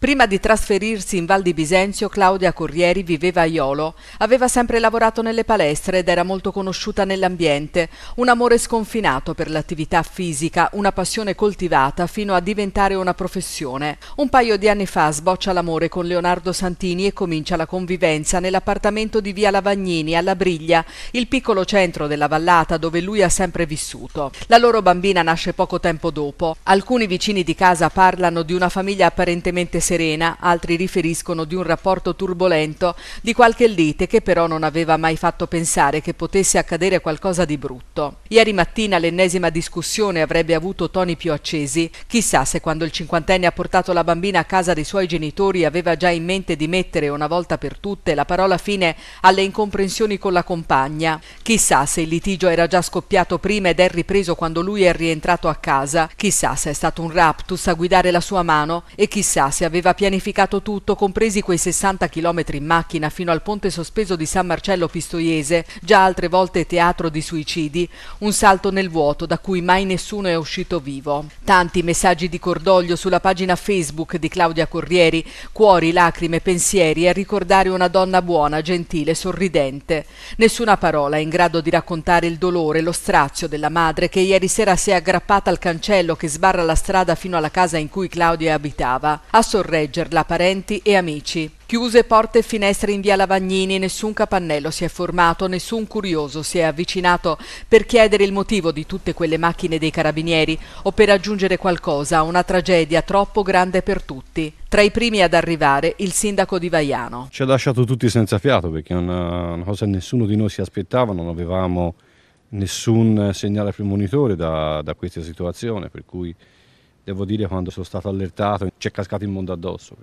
Prima di trasferirsi in Val di Bisenzio, Claudia Corrieri viveva a Iolo. Aveva sempre lavorato nelle palestre ed era molto conosciuta nell'ambiente. Un amore sconfinato per l'attività fisica, una passione coltivata fino a diventare una professione. Un paio di anni fa sboccia l'amore con Leonardo Santini e comincia la convivenza nell'appartamento di via Lavagnini alla Briglia, il piccolo centro della vallata dove lui ha sempre vissuto. La loro bambina nasce poco tempo dopo. Alcuni vicini di casa parlano di una famiglia apparentemente serena, altri riferiscono di un rapporto turbolento, di qualche lite che però non aveva mai fatto pensare che potesse accadere qualcosa di brutto. Ieri mattina l'ennesima discussione avrebbe avuto toni più accesi, chissà se quando il cinquantenne ha portato la bambina a casa dei suoi genitori aveva già in mente di mettere una volta per tutte la parola fine alle incomprensioni con la compagna, chissà se il litigio era già scoppiato prima ed è ripreso quando lui è rientrato a casa, chissà se è stato un raptus a guidare la sua mano e chissà se aveva aveva pianificato tutto, compresi quei 60 km in macchina fino al ponte sospeso di San Marcello Pistoiese, già altre volte teatro di suicidi, un salto nel vuoto da cui mai nessuno è uscito vivo. Tanti messaggi di cordoglio sulla pagina Facebook di Claudia Corrieri, cuori, lacrime, pensieri a ricordare una donna buona, gentile, sorridente. Nessuna parola è in grado di raccontare il dolore, lo strazio della madre che ieri sera si è aggrappata al cancello che sbarra la strada fino alla casa in cui Claudia abitava. A sorridere sorreggerla parenti e amici. Chiuse porte e finestre in via Lavagnini, nessun capannello si è formato, nessun curioso si è avvicinato per chiedere il motivo di tutte quelle macchine dei carabinieri o per aggiungere qualcosa una tragedia troppo grande per tutti. Tra i primi ad arrivare il sindaco di Vaiano. Ci ha lasciato tutti senza fiato perché è una, una cosa che nessuno di noi si aspettava, non avevamo nessun segnale premonitore da, da questa situazione, per cui Devo dire quando sono stato allertato ci è cascato il mondo addosso.